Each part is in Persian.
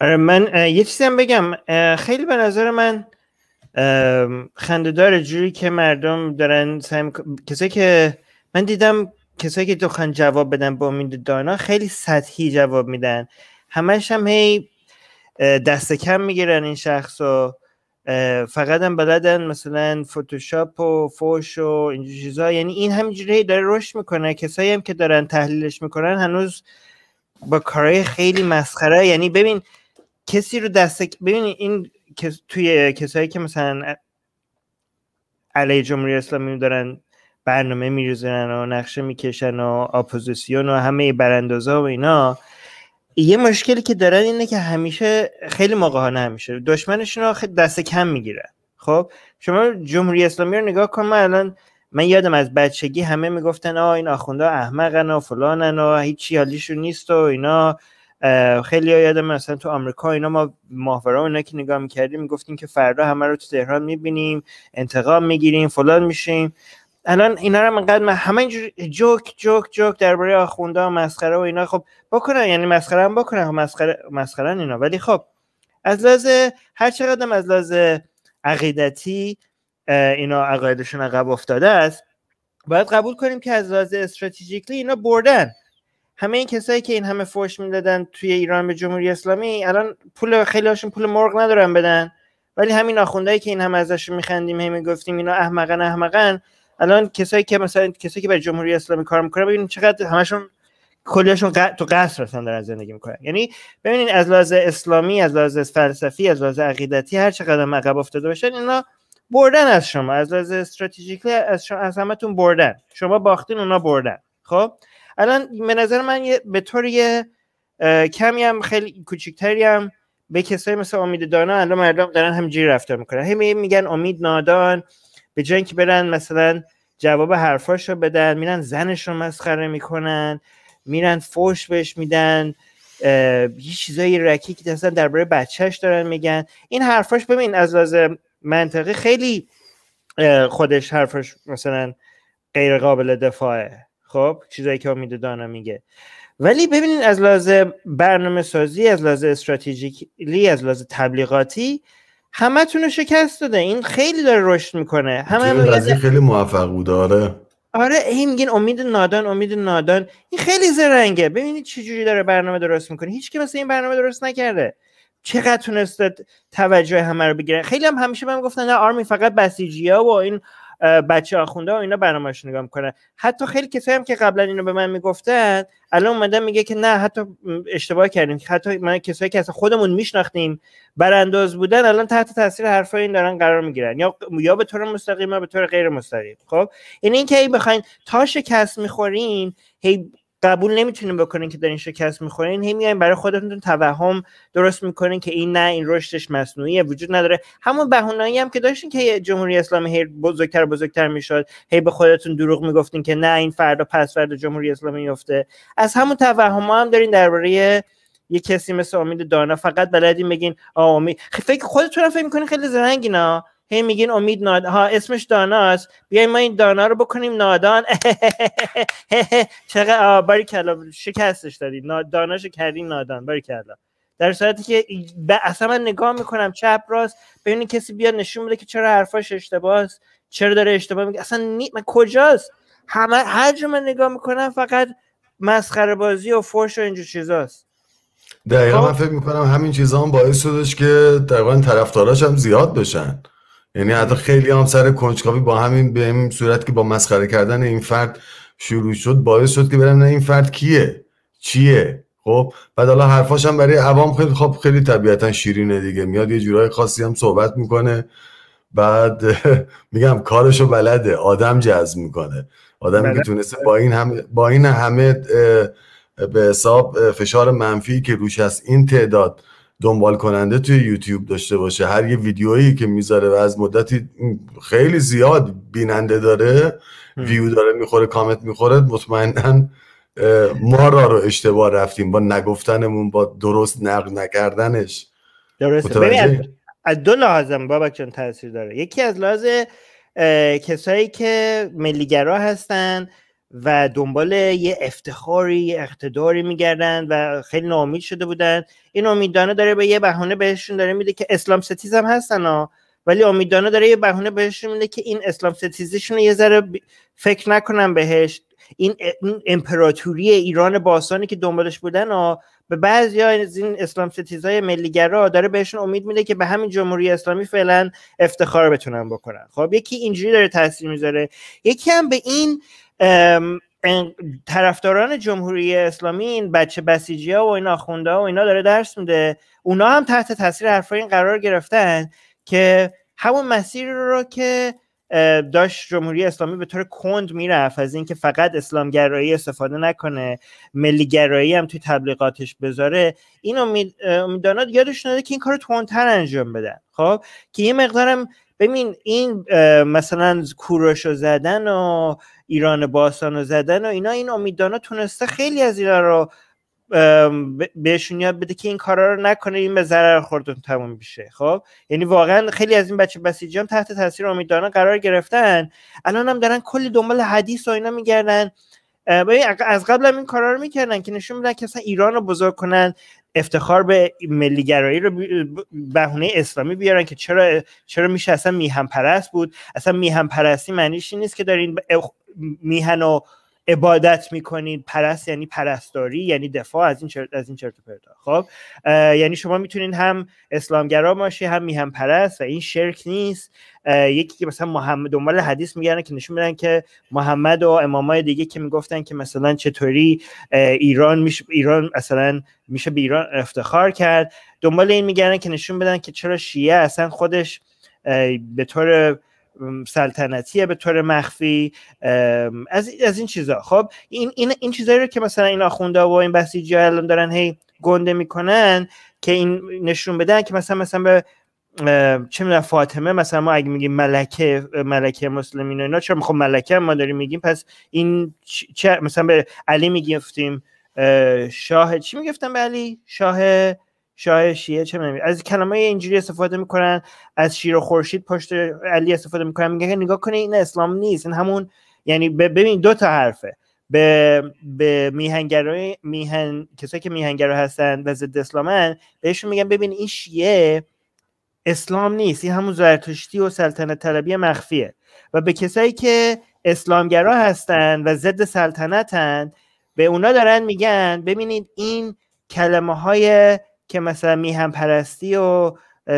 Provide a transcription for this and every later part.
آره، من یه چیزی هم بگم خیلی به نظر من خندهدار جوری که مردم دارن سم... کسایی که من دیدم کسایی که دخن جواب بدن با امید دانا خیلی سطحی جواب میدن همش هم هی دست کم میگیرن این شخص و فقط هم بلدن مثلا فوتوشاپ و فوش و این چیزا یعنی این همینجوری داره رشد میکنه کسایی هم که دارن تحلیلش میکنن هنوز با کارهای خیلی مسخره یعنی ببین کسی رو دست ببین این توی کسایی که مثلا علیه جمهوری اسلامی دارن برنامه میریزن و نقشه میکشن و اپوزیسیون و همه براندازا و اینا یه مشکلی که دارن اینه که همیشه خیلی موقع نمیشه دشمنشون رو دست کم میگیرن خب شما جمهوری اسلامی رو نگاه کن من الان من یادم از بچگی همه میگفتن آ این آخونده احمقن و فلانن و هیچی حالیشون نیست و اینا خیلی ها یادم مثلا تو آمریکا اینا ما و اینا که نگاه میکردیم میگفتیم که فردا همه رو تو تهران میبینیم انتقام میگیریم فلان میشیم الان اینا رو من قد همه جوک جوک جوک درباره آخونده و مسخره و اینا خب بکنن یعنی مسخره هم بکنن خب مسخره مسخره اینا ولی خب از لحاظ هر چقدر از لحاظ عقیدتی اینا عقایدشون عقب افتاده است باید قبول کنیم که از لحاظ استراتژیکلی اینا بردن همه این کسایی که این همه فوش میدادن توی ایران به جمهوری اسلامی الان پول خیلی هاشون پول مرغ ندارن بدن ولی همین آخوندهایی که این همه ازشون میخندیم هی میگفتیم اینا احمقن احمقن الان کسایی که مثلا کسایی که برای جمهوری اسلامی کار میکنن ببینید چقدر همشون کلیشون ق... تو قصر مثلا دارن زندگی میکنن یعنی ببینید از لحاظ اسلامی از لحاظ فلسفی از لحاظ عقیدتی هر چقدر عقب افتاده باشن اینا بردن از شما از لحاظ استراتژیکلی از شما از همتون بردن شما باختین اونا بردن خب الان به نظر من یه به طور یه کمی هم خیلی کوچیکتری هم به کسایی مثل امید دانا الان مردم دارن هم رفتار میکنن همین میگن امید نادان به جای اینکه برن مثلا جواب حرفاش رو بدن میرن زنش رو مسخره میکنن میرن فوش بهش میدن یه چیزایی رکی که اصلا درباره بچهش دارن میگن این حرفاش ببین از لحاظ منطقی خیلی خودش حرفاش مثلا غیر قابل دفاعه خب چیزایی که امید دانا میگه ولی ببینید از لحاظ برنامه سازی از لحاظ استراتژیکلی از لحاظ تبلیغاتی همه رو شکست داده این خیلی داره رشد میکنه همه خیلی موفق بوده آره آره این میگین امید نادان امید نادان این خیلی زرنگه ببینید چه جوری داره برنامه درست میکنه هیچ کی مثل این برنامه درست نکرده چقدر تونسته توجه همه رو بگیره خیلی هم همیشه بهم گفتن نه آرمی فقط بسیجیا و این بچه آخونده و اینا برنامه‌اش نگاه میکنن حتی خیلی کسایی هم که قبلا اینو به من میگفتن الان اومدن میگه که نه حتی اشتباه کردیم حتی من کسایی که اصلا خودمون میشناختیم برانداز بودن الان تحت تاثیر حرفای این دارن قرار میگیرن یا یا به طور مستقیم یا به طور غیر مستقیم خب یعنی اینکه ای بخواین تا شکست میخورین هی قبول نمیتونین بکنین که دارین شکست میخورین هی میگن برای خودتون توهم درست میکنین که این نه این رشدش مصنوعی وجود نداره همون بهونایی هم که داشتین که جمهوری اسلامی هی بزرگتر بزرگتر میشد هی به خودتون دروغ میگفتین که نه این فردا پس فردا جمهوری اسلامی میفته از همون توهم ها هم دارین درباره یه کسی مثل امید دانا فقط بلدین بگین آ فکر خودتون فکر میکنین خیلی زرنگینا هی میگین امید ناد ها اسمش داناست بیایم ما این دانا رو بکنیم نادان چقدر باری کلا شکستش دادی دانا کردی نادان بر کلا در صورتی که اصلا من نگاه میکنم چپ راست ببینی کسی بیاد نشون بده که چرا حرفاش اشتباه است چرا داره اشتباه میگه اصلا نی... من کجاست همه هر جا من نگاه میکنم فقط مسخره بازی و فوش و اینجور چیزاست دقیقا من خب؟ فکر میکنم همین چیزا هم باعث شدش که تقریبا طرفداراش هم زیاد بشن یعنی حتی خیلی هم سر کنجکاوی با همین به این صورت که با مسخره کردن این فرد شروع شد باعث شد که برم نه این فرد کیه چیه خب بعد حالا حرفاش هم برای عوام خیلی خب خیلی طبیعتا شیرینه دیگه میاد یه جورای خاصی هم صحبت میکنه بعد میگم کارشو بلده آدم جذب میکنه آدمی که بله. تونسته با این همه با این همه به حساب فشار منفی که روش از این تعداد دنبال کننده توی یوتیوب داشته باشه هر یه ویدیویی که میذاره و از مدتی خیلی زیاد بیننده داره ویو داره میخوره کامنت میخوره مطمئنا ما را رو اشتباه رفتیم با نگفتنمون با درست نقل نکردنش درسته ببین از دو لحاظم بابا تاثیر داره یکی از لحاظ کسایی که ملیگرا هستن و دنبال یه افتخاری یه اقتداری میگردن و خیلی ناامید شده بودن این امیدانه داره به یه بهانه بهشون داره میده که اسلام ستیز هم هستن ها ولی امیدانه داره یه بهونه بهشون میده که این اسلام ستیزیشون یه ذره فکر نکنم بهش این امپراتوری ایران باستانی که دنبالش بودن به بعضی از این اسلام ستیزای ملیگرا داره بهشون امید میده که به همین جمهوری اسلامی فعلا افتخار بتونن بکنن خب یکی اینجوری داره تاثیر میذاره یکی هم به این طرفداران جمهوری اسلامی این بچه بسیجی ها و این آخونده ها و اینا داره درس میده اونا هم تحت تاثیر حرفای این قرار گرفتن که همون مسیر رو که داشت جمهوری اسلامی به طور کند میرفت از اینکه فقط اسلامگرایی استفاده نکنه ملیگرایی هم توی تبلیغاتش بذاره این امیدانات یادش نده که این کار تندتر انجام بدن خب که یه مقدارم ببین این مثلا کوروش رو زدن و ایران باستان رو زدن و اینا این امیدانا تونسته خیلی از اینا رو بهشون یاد بده که این کارا رو نکنه این به ضرر خوردون تموم بشه خب یعنی واقعا خیلی از این بچه بسیجی هم تحت تاثیر امیدانا قرار گرفتن الان هم دارن کلی دنبال حدیث و اینا میگردن از قبل هم این کارا رو میکردن که نشون بدن که اصلا ایران رو بزرگ کنن افتخار به ملیگرایی رو بهونه اسلامی بیارن که چرا چرا میشه اصلا میهن پرست بود اصلا میهن پرستی معنیش نیست که دارین میهن و عبادت میکنید پرست یعنی پرستاری یعنی دفاع از این چرت از این چرت پرتا خب یعنی شما میتونین هم اسلامگرا باشی هم میهم پرست و این شرک نیست یکی که مثلا محمد دنبال حدیث میگردن که نشون میدن که محمد و امامای دیگه که میگفتن که مثلا چطوری ایران میشه ایران مثلا میشه به ایران افتخار کرد دنبال این میگردن که نشون بدن که چرا شیعه اصلا خودش به طور سلطنتی به طور مخفی از از این چیزا خب این این این چیزایی رو که مثلا این آخوندها و این بسیجی ها الان دارن هی گنده میکنن که این نشون بدن که مثلا مثلا به چه میدونم فاطمه مثلا ما اگه میگیم ملکه ملکه مسلمین و اینا چرا میخوام خب ملکه ما داریم میگیم پس این چه مثلا به علی میگفتیم شاه چی میگفتن به علی شاه شاه شیعه چه میدونم از کلمه اینجوری استفاده میکنن از شیر و خورشید پشت علی استفاده میکنن میگن نگاه کنه این اسلام نیست این همون یعنی ببین دو تا حرفه به به میهنگرای میهن کسایی که میهنگرا هستن و ضد اسلامن بهشون میگن ببین این شیعه اسلام نیست این همون زرتشتی و سلطنت طلبی مخفیه و به کسایی که اسلامگرا هستن و ضد سلطنتن به اونا دارن میگن ببینید این کلمه های که مثلا میهم پرستی و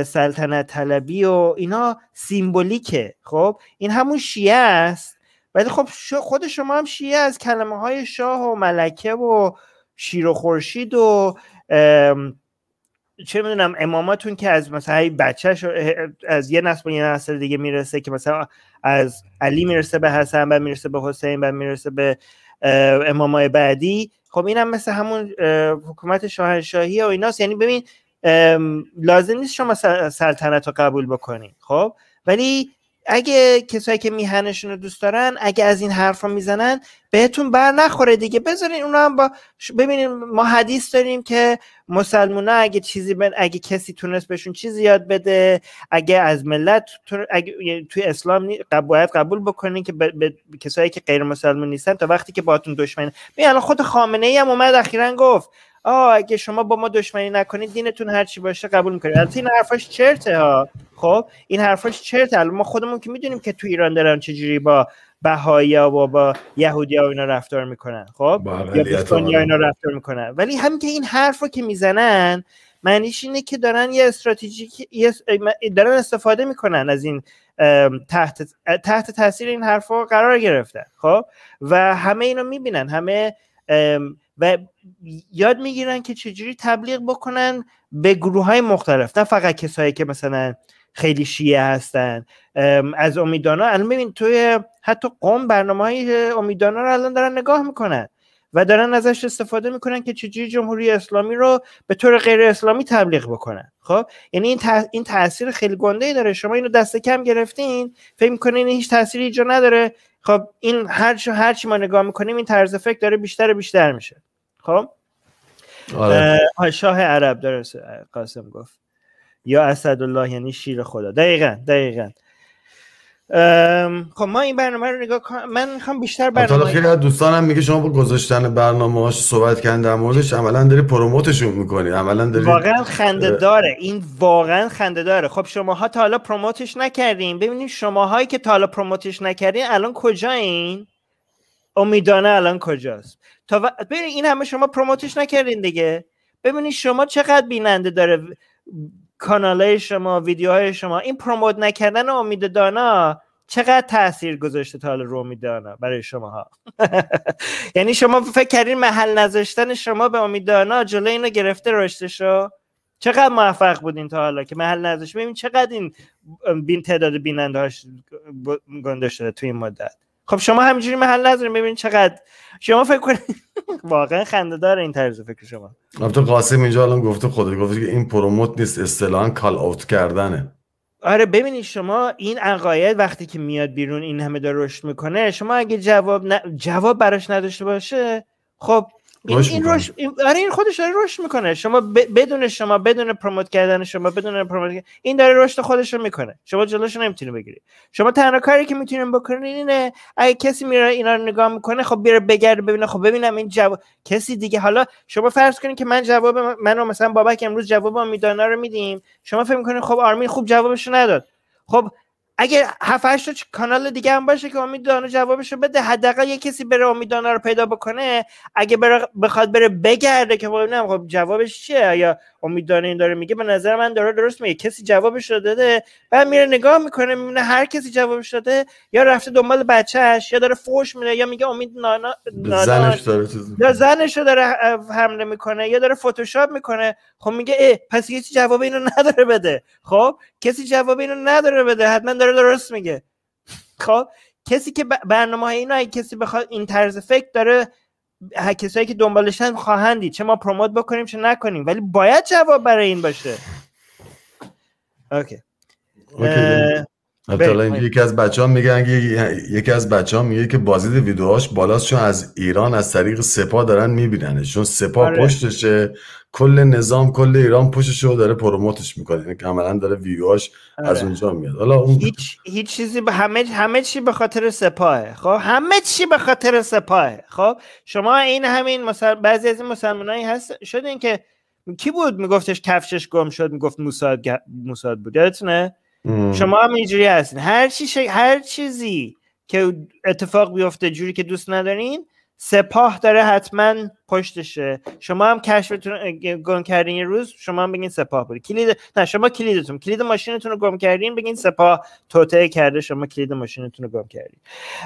سلطنت طلبی و اینا سیمبولیکه خب این همون شیعه است ولی خب خود شما هم شیعه از کلمه های شاه و ملکه و شیر و خورشید و چه میدونم اماماتون که از مثلا بچهش از یه نسل یه نسل دیگه میرسه که مثلا از علی میرسه به حسن و میرسه به حسین و میرسه به امامای بعدی خب هم مثل همون حکومت شاهنشاهی و ایناست یعنی ببین لازم نیست شما سلطنت رو قبول بکنید. خب ولی اگه کسایی که میهنشون رو دوست دارن اگه از این حرف رو میزنن بهتون بر نخوره دیگه بذارین اونا هم با ببینیم ما حدیث داریم که مسلمونا اگه چیزی بن... اگه کسی تونست بهشون چیزی یاد بده اگه از ملت اگه یعنی توی اسلام باید قبول بکنین که به کسایی که غیر مسلمون نیستن تا وقتی که باهاتون دشمن ببین الان خود خامنه ای هم اومد اخیرا گفت آه اگه شما با ما دشمنی نکنید دینتون هر چی باشه قبول میکنید البته این حرفاش چرته ها خب این حرفاش چرته ما خودمون که میدونیم که تو ایران دارن چجوری با بهایی ها با با یهودی ها اینا رفتار میکنن خب بله، یا اینا رفتار میکنن ولی هم که این حرف رو که میزنن معنیش اینه که دارن یه استراتژیک دارن استفاده میکنن از این تحت تحت تاثیر این حرفها قرار گرفتن خب و همه اینو میبینن همه و یاد میگیرن که چجوری تبلیغ بکنن به گروه های مختلف نه فقط کسایی که مثلا خیلی شیعه هستن از امیدانا الان ببین توی حتی قوم برنامه های امیدانا رو الان دارن نگاه میکنن و دارن ازش استفاده میکنن که چجوری جمهوری اسلامی رو به طور غیر اسلامی تبلیغ بکنن خب یعنی این این تاثیر خیلی گنده ای داره شما اینو دست کم گرفتین فکر میکنین هیچ تاثیری ایجا نداره خب این هر هرچی ما نگاه میکنیم این طرز فکر داره بیشتر بیشتر میشه خب آره. شاه عرب داره قاسم گفت یا الله یعنی شیر خدا دقیقا دقیقا خب ما این برنامه رو نگاه کن... من میخوام بیشتر برنامه خیلی از دوستانم میگه شما با گذاشتن برنامه هاش صحبت کردن در موردش عملا داری پروموتشون میکنی عملا داری واقعا خنده داره این واقعا خنده داره خب شماها تا حالا پروموتش نکردین ببینید شماهایی که تا حالا پروموتش نکردین الان کجا این امیدانه الان کجاست تا این همه شما پروموتش نکردین دیگه ببینید شما چقدر بیننده داره کاناله شما ویدیوهای شما این پروموت نکردن امید دانا چقدر تاثیر گذاشته تا حالا رو دانا برای ها یعنی شما فکر کردین محل نذاشتن شما به امید دانا جلوی اینو گرفته رشدشو چقدر موفق بودین تا حالا که محل نذاشت ببین چقدر این بین تعداد بیننده هاش گنده شده تو این مدت خب شما همینجوری محل نذارین ببینید چقدر شما فکر کنید واقعا خنده داره این طرز فکر شما البته قاسم اینجا الان گفته خود گفت که این پروموت نیست اصطلاحا کال اوت کردنه آره ببینید شما این عقاید وقتی که میاد بیرون این همه داره رشد میکنه شما اگه جواب جواب براش نداشته باشه خب این, روش این آره، این خودش داره رشد میکنه شما بدون شما بدون پروموت کردن شما بدون پروموت کردن این داره رشد خودش رو میکنه شما جلوش نمیتونی بگیری شما تنها کاری که میتونیم بکنین اینه اگه کسی میره اینا رو نگاه میکنه خب بیره بگرد ببینه خب ببینم این جواب کسی دیگه حالا شما فرض کنین که من جواب منو مثلا بابک امروز جواب میدانا رو میدیم شما فکر میکنین خب آرمین خوب جوابشو نداد خب اگه هشت تا کانال دیگه هم باشه که امید دانا جوابشو بده حداقل یه کسی بره امید دانا رو پیدا بکنه اگه بره بخواد بره بگرده که ببینم خب جوابش چیه یا امید این داره میگه به نظر من داره درست میگه کسی جوابش رو داده بعد میره نگاه میکنه میبینه هر کسی جوابش داده یا رفته دنبال بچهش یا داره فوش میده یا میگه امید نانا, نانا زنش داره یا زنش رو داره حمله میکنه یا داره فتوشاپ میکنه خب میگه ای پس کسی جواب اینو نداره بده خب کسی جواب اینو نداره بده حتما درست میگه خب کسی که برنامه های اینا کسی بخواد این طرز فکر داره کسایی که دنبالشن خواهندی چه ما پروموت بکنیم چه نکنیم ولی باید جواب برای این باشه اوکی مثلا خب، یکی از بچه ها میگن یعنی یکی از بچه میگه که بازدید ویدیوهاش بالاست چون از ایران از طریق سپاه دارن میبیننش چون سپاه آره. پشتشه کل نظام کل ایران پشتشه و داره پروموتش میکنه یعنی کاملا داره ویدیوهاش از آره. اونجا میاد حالا اون... هیچ هیچ چیزی به همه همه چی به خاطر سپاهه خب همه چی به خاطر سپاهه خب شما این همین مثلا بعضی از این مسلمانایی هست شدین که کی بود میگفتش کفشش گم شد میگفت موساد موساد بود یادتونه شما هم اینجوری هستین هر چی هر چیزی که اتفاق بیفته جوری که دوست ندارین سپاه داره حتما پشتشه شما هم کشفتون گم کردین یه روز شما هم بگین سپاه بود کلید نه شما کلیدتون کلید ماشینتون رو گم کردین بگین سپاه توته کرده شما کلید ماشینتون رو گم کردین